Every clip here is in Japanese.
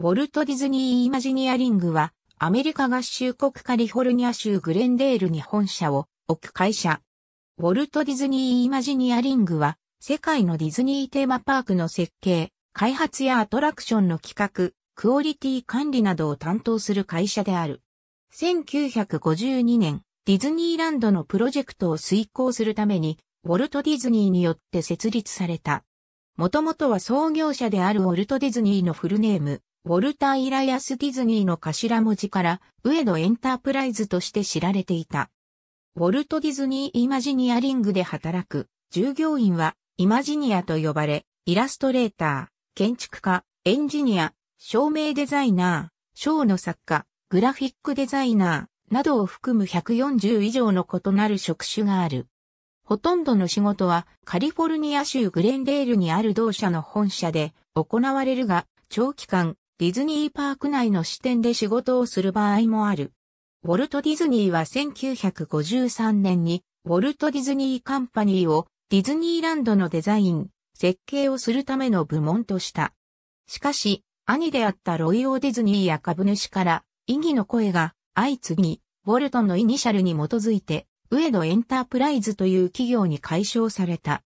ウォルト・ディズニー・イマジニアリングは、アメリカ合衆国カリフォルニア州グレンデールに本社を置く会社。ウォルト・ディズニー・イマジニアリングは、世界のディズニーテーマパークの設計、開発やアトラクションの企画、クオリティ管理などを担当する会社である。1952年、ディズニーランドのプロジェクトを遂行するために、ウォルト・ディズニーによって設立された。もともとは創業者であるウォルト・ディズニーのフルネーム、ウォルター・イラヤス・ディズニーの頭文字から、ウエド・エンタープライズとして知られていた。ウォルト・ディズニー・イマジニアリングで働く従業員は、イマジニアと呼ばれ、イラストレーター、建築家、エンジニア、照明デザイナー、ショーの作家、グラフィックデザイナーなどを含む140以上の異なる職種がある。ほとんどの仕事はカリフォルニア州グレンデールにある同社の本社で行われるが、長期間ディズニーパーク内の支店で仕事をする場合もある。ウォルト・ディズニーは1953年にウォルト・ディズニー・カンパニーをディズニーランドのデザイン、設計をするための部門とした。しかし、兄であったロイオー・ディズニーや株主から異議の声が相次ぎ、ウォルトンのイニシャルに基づいて、ウエドエンタープライズという企業に解消された。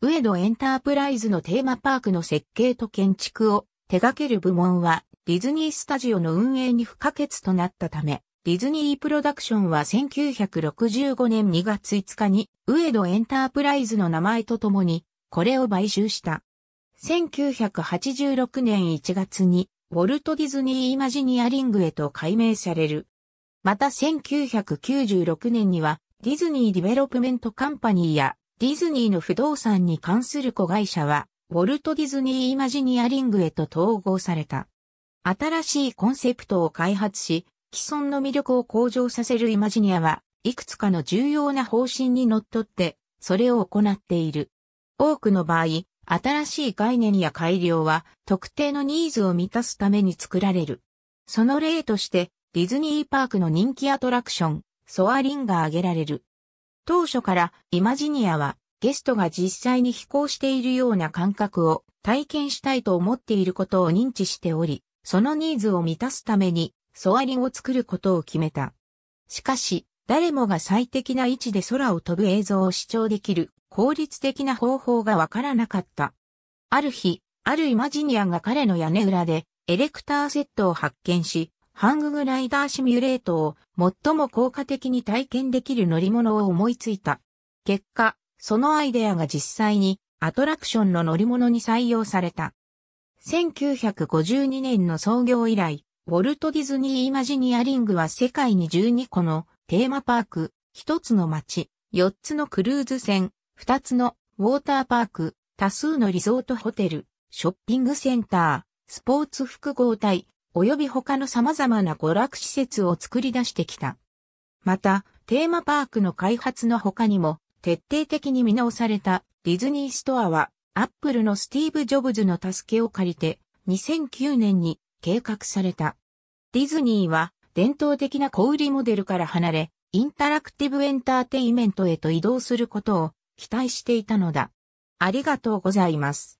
ウエドエンタープライズのテーマパークの設計と建築を手掛ける部門はディズニースタジオの運営に不可欠となったため、ディズニープロダクションは1965年2月5日にウエドエンタープライズの名前とともにこれを買収した。1986年1月にウォルト・ディズニー・イマジニアリングへと改名される。また1996年にはディズニー・ディベロップメント・カンパニーやディズニーの不動産に関する子会社はウォルト・ディズニー・イマジニアリングへと統合された。新しいコンセプトを開発し、既存の魅力を向上させるイマジニアは、いくつかの重要な方針にのっとって、それを行っている。多くの場合、新しい概念や改良は、特定のニーズを満たすために作られる。その例として、ディズニーパークの人気アトラクション、ソアリンが挙げられる。当初からイマジニアはゲストが実際に飛行しているような感覚を体験したいと思っていることを認知しており、そのニーズを満たすために、ソアリンを作ることを決めた。しかし、誰もが最適な位置で空を飛ぶ映像を視聴できる効率的な方法がわからなかった。ある日、あるイマジニアが彼の屋根裏でエレクターセットを発見し、ハンググライダーシミュレートを最も効果的に体験できる乗り物を思いついた。結果、そのアイデアが実際にアトラクションの乗り物に採用された。1952年の創業以来、ウォルト・ディズニー・イマジニアリングは世界に12個のテーマパーク、1つの街、4つのクルーズ船、2つのウォーターパーク、多数のリゾートホテル、ショッピングセンター、スポーツ複合体、及び他の様々な娯楽施設を作り出してきた。また、テーマパークの開発の他にも、徹底的に見直されたディズニーストアは、アップルのスティーブ・ジョブズの助けを借りて、2009年に計画された。ディズニーは、伝統的な小売モデルから離れ、インタラクティブエンターテイメントへと移動することを期待していたのだ。ありがとうございます。